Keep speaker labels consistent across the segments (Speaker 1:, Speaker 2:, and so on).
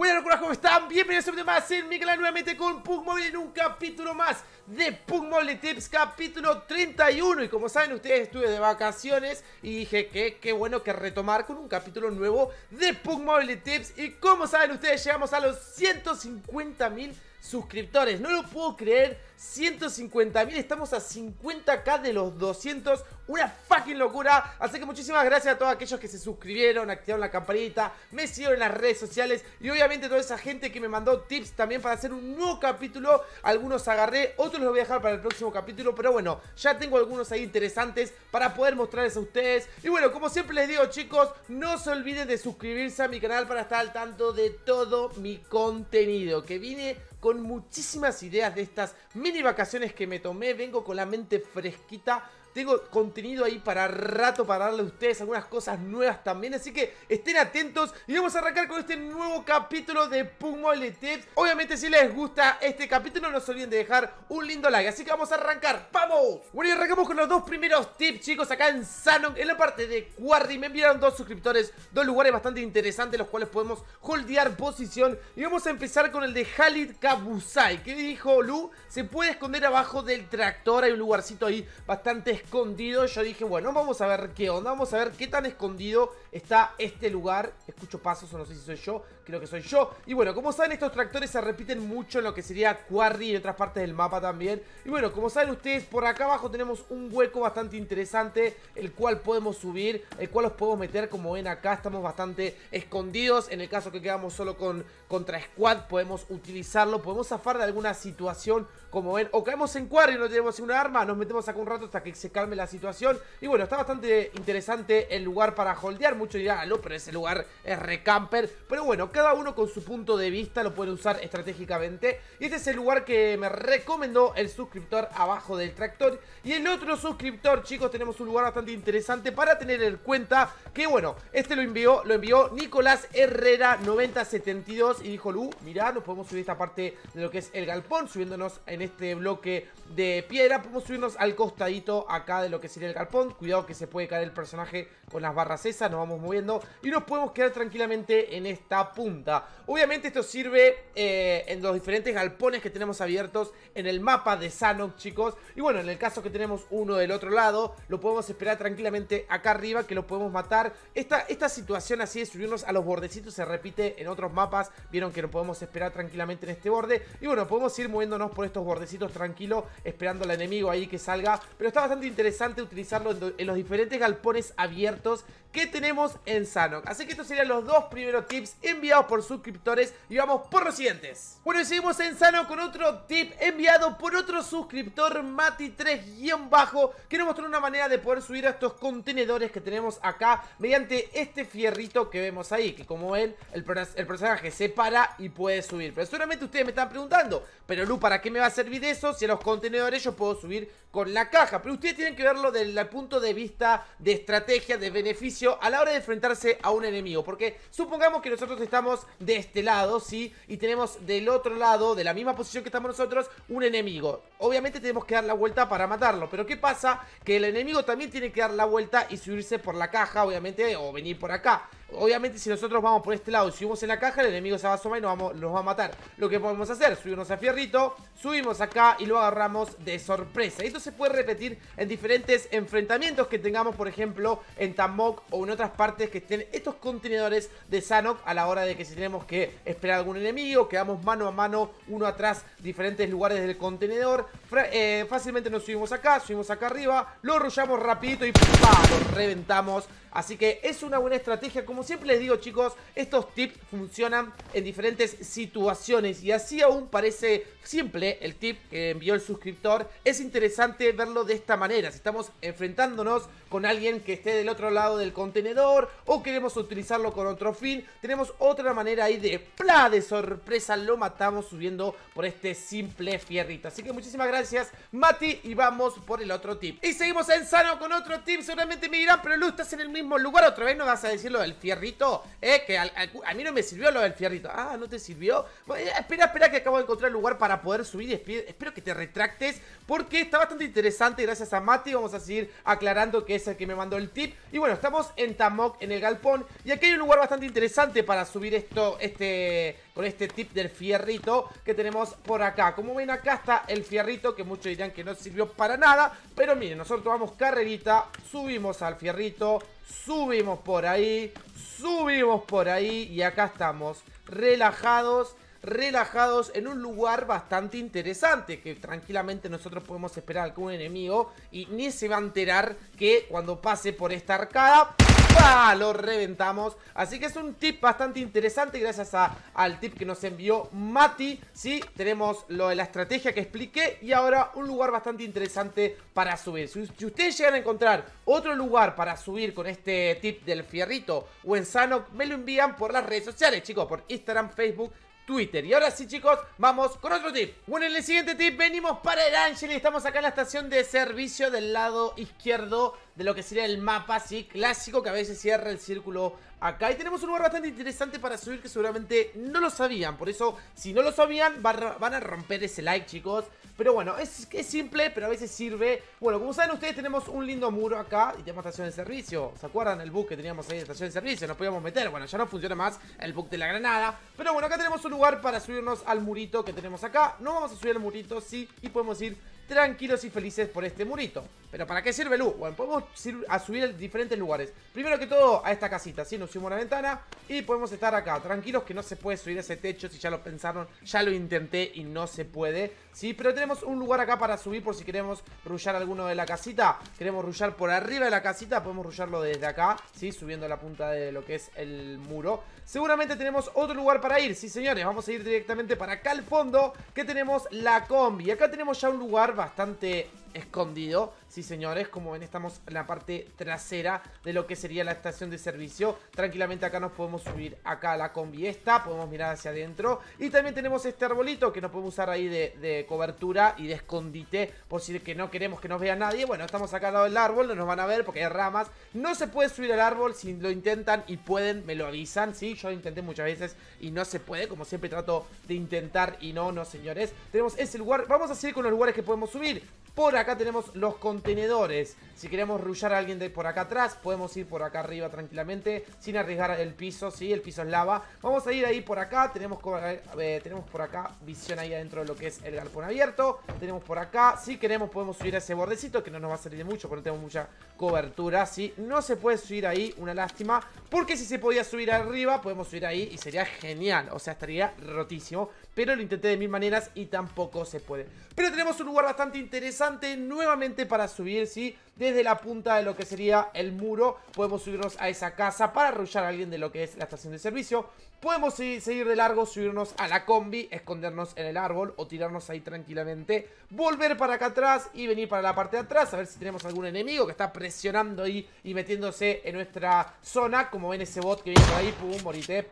Speaker 1: bueno locuras, ¿cómo están? Bienvenidos a un más en mi nuevamente con Pugmobile en un capítulo más de Pugmobile Tips, capítulo 31. Y como saben ustedes, estuve de vacaciones y dije que qué bueno que retomar con un capítulo nuevo de Pugmobile Tips. Y como saben ustedes, llegamos a los 150 mil suscriptores. No lo puedo creer. 150.000, estamos a 50k de los 200, una fucking locura. Así que muchísimas gracias a todos aquellos que se suscribieron, activaron la campanita, me siguieron en las redes sociales y obviamente toda esa gente que me mandó tips también para hacer un nuevo capítulo. Algunos agarré, otros los voy a dejar para el próximo capítulo, pero bueno, ya tengo algunos ahí interesantes para poder mostrarles a ustedes. Y bueno, como siempre les digo chicos, no se olviden de suscribirse a mi canal para estar al tanto de todo mi contenido que viene con muchísimas ideas de estas mini vacaciones que me tomé. Vengo con la mente fresquita tengo contenido ahí para rato para darle a ustedes algunas cosas nuevas también. Así que estén atentos y vamos a arrancar con este nuevo capítulo de Pugmole Tips. Obviamente si les gusta este capítulo no se olviden de dejar un lindo like. Así que vamos a arrancar. ¡Vamos! Bueno y arrancamos con los dos primeros tips chicos acá en Sanon. En la parte de Quarry me enviaron dos suscriptores. Dos lugares bastante interesantes los cuales podemos holdear posición. Y vamos a empezar con el de Halid Kabusai. Que dijo Lu, se puede esconder abajo del tractor. Hay un lugarcito ahí bastante escondido, yo dije, bueno, vamos a ver qué onda, vamos a ver qué tan escondido está este lugar. Escucho pasos, o no sé si soy yo, creo que soy yo. Y bueno, como saben, estos tractores se repiten mucho en lo que sería Quarry y otras partes del mapa también. Y bueno, como saben ustedes, por acá abajo tenemos un hueco bastante interesante, el cual podemos subir, el cual los podemos meter, como ven acá, estamos bastante escondidos. En el caso que quedamos solo con contra Squad, podemos utilizarlo, podemos zafar de alguna situación, como ven, o caemos en Quarry, Y no tenemos ninguna arma, nos metemos acá un rato hasta que se calme la situación. Y bueno, está bastante interesante el lugar para holdear. Mucho dirán, ah, no, pero ese lugar es recamper. Pero bueno, cada uno con su punto de vista lo puede usar estratégicamente. Y este es el lugar que me recomendó el suscriptor abajo del tractor. Y el otro suscriptor, chicos, tenemos un lugar bastante interesante para tener en cuenta que, bueno, este lo envió, lo envió Nicolás Herrera 9072 y dijo, Lu, mirá, nos podemos subir esta parte de lo que es el galpón, subiéndonos en este bloque de piedra, podemos subirnos al costadito acá acá de lo que sería el galpón. Cuidado que se puede caer el personaje con las barras esas. Nos vamos moviendo y nos podemos quedar tranquilamente en esta punta. Obviamente esto sirve eh, en los diferentes galpones que tenemos abiertos en el mapa de Sanok, chicos. Y bueno, en el caso que tenemos uno del otro lado, lo podemos esperar tranquilamente acá arriba, que lo podemos matar. Esta, esta situación así de subirnos a los bordecitos se repite en otros mapas. Vieron que lo podemos esperar tranquilamente en este borde. Y bueno, podemos ir moviéndonos por estos bordecitos tranquilo, esperando al enemigo ahí que salga. Pero está bastante interesante utilizarlo en, los diferentes galpones abiertos que tenemos en Sanok. Así que estos serían los dos primeros tips enviados por suscriptores y vamos por los siguientes. Bueno, y seguimos en Sanok con otro tip enviado por otro suscriptor, Mati3-bajo, que nos mostró una manera de poder subir a estos contenedores que tenemos acá mediante este fierrito que vemos ahí, que como él el, el personaje se para y puede subir. Pero seguramente ustedes me están preguntando, pero Lu, ¿para qué me va a servir eso si a los contenedores yo puedo subir con la caja. Pero ustedes tienen que verlo desde el punto de vista de estrategia, de beneficio a la hora de enfrentarse a un enemigo. Porque supongamos que nosotros estamos de este lado, ¿sí? Y tenemos del otro lado, de la misma posición que estamos nosotros, un enemigo. Obviamente tenemos que dar la vuelta para matarlo. Pero ¿qué pasa? Que el enemigo también tiene que dar la vuelta y subirse por la caja, obviamente, o venir por acá. Obviamente si nosotros vamos por este lado y subimos en la caja, el enemigo se va a asomar y nos, vamos, nos va a matar. Lo que podemos hacer, subirnos a fierrito, subimos acá y lo agarramos de sorpresa. Esto se puede repetir en diferentes enfrentamientos que tengamos, por ejemplo, en Tamok o en otras partes que estén estos contenedores de Sanok a la hora de que si tenemos que esperar algún enemigo, quedamos mano a mano, uno atrás, diferentes lugares del contenedor. Eh, fácilmente nos subimos acá, subimos acá arriba, lo arrullamos rapidito y ¡pum! lo reventamos Así que es una buena estrategia. Como siempre les digo, chicos, estos tips funcionan en diferentes situaciones. Y así aún parece simple el tip que envió el suscriptor. Es interesante verlo de esta manera. Si estamos enfrentándonos con alguien que esté del otro lado del contenedor o queremos utilizarlo con otro fin. Tenemos otra manera ahí de ¡pla! de sorpresa, lo matamos subiendo por este simple fierrito. Así que muchísimas gracias Mati y vamos por el otro tip. Y seguimos en sano con otro tip, seguramente me dirán, pero Lu, estás en el mismo lugar, otra vez no vas a decir lo del fierrito, eh, que a, mí no me sirvió lo del fierrito. Ah, ¿no te sirvió? Eh, espera, espera que acabo de encontrar el lugar para poder subir, espero que te retractes porque está bastante interesante, gracias a Mati, vamos a seguir aclarando que es el que me mandó el tip. Y bueno, estamos en Tamok, en el galpón. Y aquí hay un lugar bastante interesante para subir esto, este, con este tip del fierrito que tenemos por acá. Como ven, acá está el fierrito, que muchos dirían que no sirvió para nada. Pero miren, nosotros tomamos carrerita, subimos al fierrito, subimos por ahí, subimos por ahí y acá estamos relajados relajados en un lugar bastante interesante que tranquilamente nosotros podemos esperar algún enemigo y ni se va a enterar que cuando pase por esta arcada ¡pah! lo reventamos así que es un tip bastante interesante gracias a, al tip que nos envió Mati sí tenemos lo de la estrategia que expliqué y ahora un lugar bastante interesante para subir si, si ustedes llegan a encontrar otro lugar para subir con este tip del fierrito o en Sanok me lo envían por las redes sociales chicos por Instagram Facebook Twitter. Y ahora sí, chicos, vamos con otro tip. Bueno, en el siguiente tip venimos para el Ángel y estamos acá en la estación de servicio del lado izquierdo de lo que sería el mapa, sí, clásico que a veces cierra el círculo Acá y tenemos un lugar bastante interesante para subir que seguramente no lo sabían. Por eso, si no lo sabían, van a romper ese like, chicos. Pero bueno, es, simple, pero a veces sirve. Bueno, como saben ustedes, tenemos un lindo muro acá y tenemos estación de servicio. ¿Se acuerdan el bug que teníamos ahí de estación de servicio? Nos podíamos meter. Bueno, ya no funciona más el bug de la granada. Pero bueno, acá tenemos un lugar para subirnos al murito que tenemos acá. No vamos a subir al murito, sí, y podemos ir tranquilos y felices por este murito. Pero ¿para qué sirve Lu? Bueno, podemos a subir a diferentes lugares. Primero que todo a esta casita, ¿sí? Nos subimos a la ventana y podemos estar acá. Tranquilos que no se puede subir ese techo, si ya lo pensaron, ya lo intenté y no se puede, ¿sí? Pero tenemos un lugar acá para subir por si queremos rullar alguno de la casita. Queremos rullar por arriba de la casita, podemos rullarlo desde acá, ¿sí? Subiendo la punta de lo que es el muro. Seguramente tenemos otro lugar para ir, ¿sí, señores? Vamos a ir directamente para acá al fondo, que tenemos la combi. Acá tenemos ya un lugar bastante escondido. Sí, señores, como ven, estamos en la parte trasera de lo que sería la estación de servicio. Tranquilamente acá nos podemos subir acá a la combi esta, podemos mirar hacia adentro. Y también tenemos este arbolito que nos podemos usar ahí de, cobertura y de escondite, por si que no queremos que nos vea nadie. Bueno, estamos acá al lado del árbol, no nos van a ver porque hay ramas. No se puede subir al árbol, si lo intentan y pueden, me lo avisan, ¿sí? Yo lo intenté muchas veces y no se puede, como siempre trato de intentar y no, no, señores. Tenemos ese lugar, vamos a seguir con los lugares que podemos subir. Por acá tenemos los contenedores. Si queremos rullar a alguien de por acá atrás, podemos ir por acá arriba tranquilamente, sin arriesgar el piso, ¿sí? El piso es lava. Vamos a ir ahí por acá, tenemos, eh, eh, tenemos por acá visión ahí adentro de lo que es el galpón abierto. Tenemos por acá, si queremos podemos subir a ese bordecito, que no nos va a salir de mucho porque no tenemos mucha cobertura, ¿sí? No se puede subir ahí, una lástima, porque si se podía subir arriba, podemos subir ahí y sería genial, o sea, estaría rotísimo. Pero lo intenté de mil maneras y tampoco se puede. Pero tenemos un lugar bastante interesante nuevamente para subir, si Desde la punta de lo que sería el muro podemos subirnos a esa casa para arrullar a alguien de lo que es la estación de servicio. Podemos seguir de largo, subirnos a la combi, escondernos en el árbol o tirarnos ahí tranquilamente. Volver para acá atrás y venir para la parte de atrás a ver si tenemos algún enemigo que está presionando ahí y metiéndose en nuestra zona. Como ven ese bot que viene por ahí, pum, morite,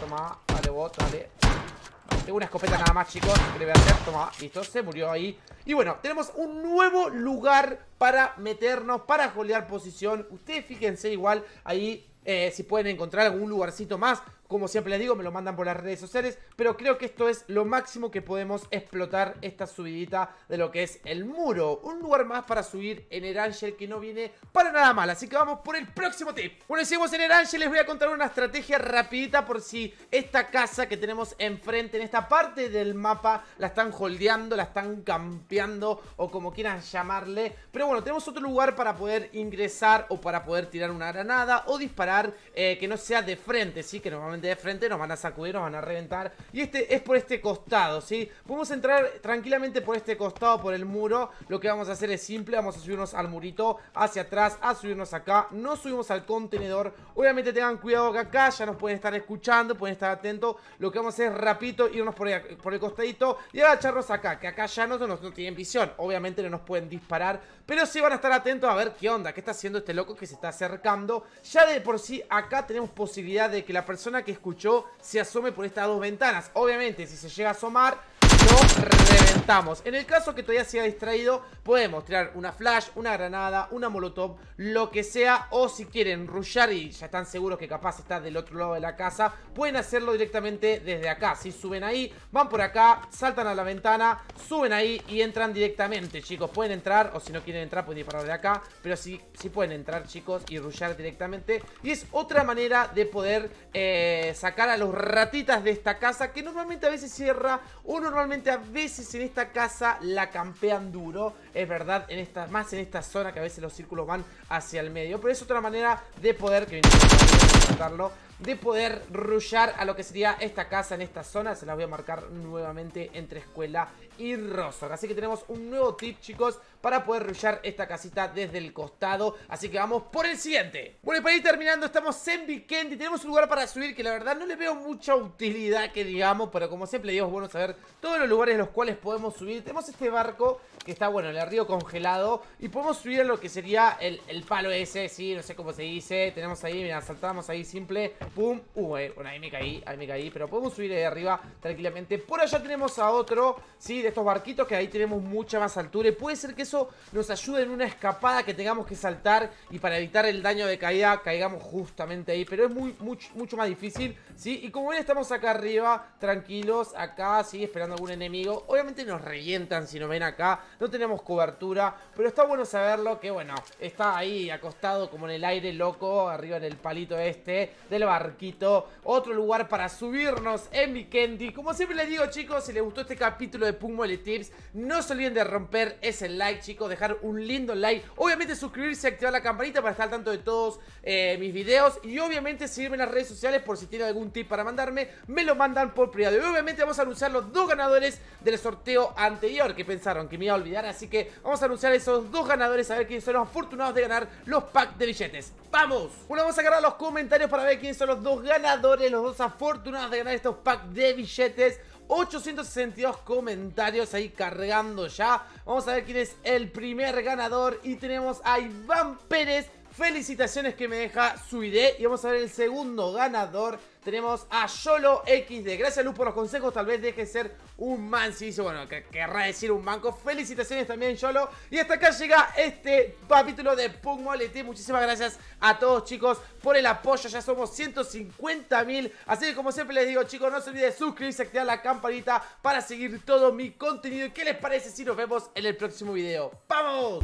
Speaker 1: toma, dale bot, dale. Tengo una escopeta nada más, chicos ¿Qué le a Toma, listo, se murió ahí Y bueno, tenemos un nuevo lugar para meternos Para golear posición Ustedes fíjense igual Ahí eh, si pueden encontrar algún lugarcito más, como siempre les digo, me lo mandan por las redes sociales. Pero creo que esto es lo máximo que podemos explotar esta subidita de lo que es el muro. Un lugar más para subir en el Ángel que no viene para nada mal. Así que vamos por el próximo tip. Bueno, seguimos en el Ángel. Les voy a contar una estrategia rapidita por si esta casa que tenemos enfrente, en esta parte del mapa, la están holdeando, la están campeando o como quieran llamarle. Pero bueno, tenemos otro lugar para poder ingresar o para poder tirar una granada o disparar eh, que no sea de frente, ¿sí? Que normalmente de frente nos van a sacudir, nos van a reventar. Y este es por este costado, ¿sí? Podemos entrar tranquilamente por este costado, por el muro. Lo que vamos a hacer es simple, vamos a subirnos al murito, hacia atrás, a subirnos acá. No subimos al contenedor. Obviamente tengan cuidado que acá ya nos pueden estar escuchando, pueden estar atentos. Lo que vamos a hacer es rapidito irnos por, el costadito y agacharnos acá, que acá ya no, no tienen visión. Obviamente no nos pueden disparar, pero sí van a estar atentos a ver qué onda, qué está haciendo este loco que se está acercando. Ya de por si acá tenemos posibilidad de que la persona que escuchó se asome por estas dos ventanas. Obviamente, si se llega a asomar, lo reventamos. En el caso que todavía sea distraído, podemos tirar una flash, una granada, una molotov, lo que sea. O si quieren rullar y ya están seguros que capaz está del otro lado de la casa, pueden hacerlo directamente desde acá. Si suben ahí, van por acá, saltan a la ventana, suben ahí y entran directamente, chicos. Pueden entrar o si no quieren entrar, pueden disparar de acá. Pero sí, sí pueden entrar, chicos, y rushar directamente. Y es otra manera de poder eh, sacar a los ratitas de esta casa que normalmente a veces cierra o normalmente a veces en esta casa la campean duro, es verdad, en esta, más en esta zona que a veces los círculos van hacia el medio, pero es otra manera de poder que viene a de poder rullar a lo que sería esta casa en esta zona. Se la voy a marcar nuevamente entre Escuela y Rosor Así que tenemos un nuevo tip, chicos, para poder rullar esta casita desde el costado. Así que vamos por el siguiente. Bueno, y para ir terminando, estamos en Vikendi. y tenemos un lugar para subir que la verdad no le veo mucha utilidad que digamos, pero como siempre digo, es bueno saber todos los lugares en los cuales podemos subir. Tenemos este barco que está, bueno, el río congelado y podemos subir a lo que sería el, el palo ese, sí, no sé cómo se dice. Tenemos ahí, mira, saltamos ahí simple pum. Uh, bueno, eh, ahí me caí, ahí me caí. Pero podemos subir ahí arriba tranquilamente. Por allá tenemos a otro, ¿sí? De estos barquitos que ahí tenemos mucha más altura. Y puede ser que eso nos ayude en una escapada que tengamos que saltar. Y para evitar el daño de caída, caigamos justamente ahí. Pero es muy, mucho, más difícil, ¿sí? Y como ven, estamos acá arriba, tranquilos. Acá, ¿sí? Esperando algún enemigo. Obviamente nos revientan si nos ven acá. No tenemos cobertura. Pero está bueno saberlo que, bueno, está ahí acostado como en el aire, loco. Arriba en el palito este del barco otro lugar para subirnos en mi candy Como siempre les digo, chicos, si les gustó este capítulo de Pugmole Tips, no se olviden de romper ese like, chicos, dejar un lindo like. Obviamente suscribirse, y activar la campanita para estar al tanto de todos eh, mis videos. Y obviamente seguirme en las redes sociales por si tienen algún tip para mandarme, me lo mandan por privado. Y obviamente vamos a anunciar los dos ganadores del sorteo anterior que pensaron que me iba a olvidar. Así que vamos a anunciar esos dos ganadores, a ver quiénes son los afortunados de ganar los packs de billetes. ¡Vamos! Bueno, vamos a agarrar los comentarios para ver quiénes son los los dos ganadores, los dos afortunados de ganar estos packs de billetes. 862 comentarios ahí cargando ya. Vamos a ver quién es el primer ganador. Y tenemos a Iván Pérez felicitaciones que me deja su idea. Y vamos a ver el segundo ganador. Tenemos a X de Gracias Luz por los consejos. Tal vez deje ser un man. Si dice, bueno, que querrá decir un manco. Felicitaciones también, Yolo. Y hasta acá llega este capítulo de Pugmolete. Muchísimas gracias a todos, chicos, por el apoyo. Ya somos 150 mil. Así que, como siempre les digo, chicos, no se olviden de suscribirse, activar la campanita para seguir todo mi contenido. ¿Y qué les parece si nos vemos en el próximo video? ¡Vamos!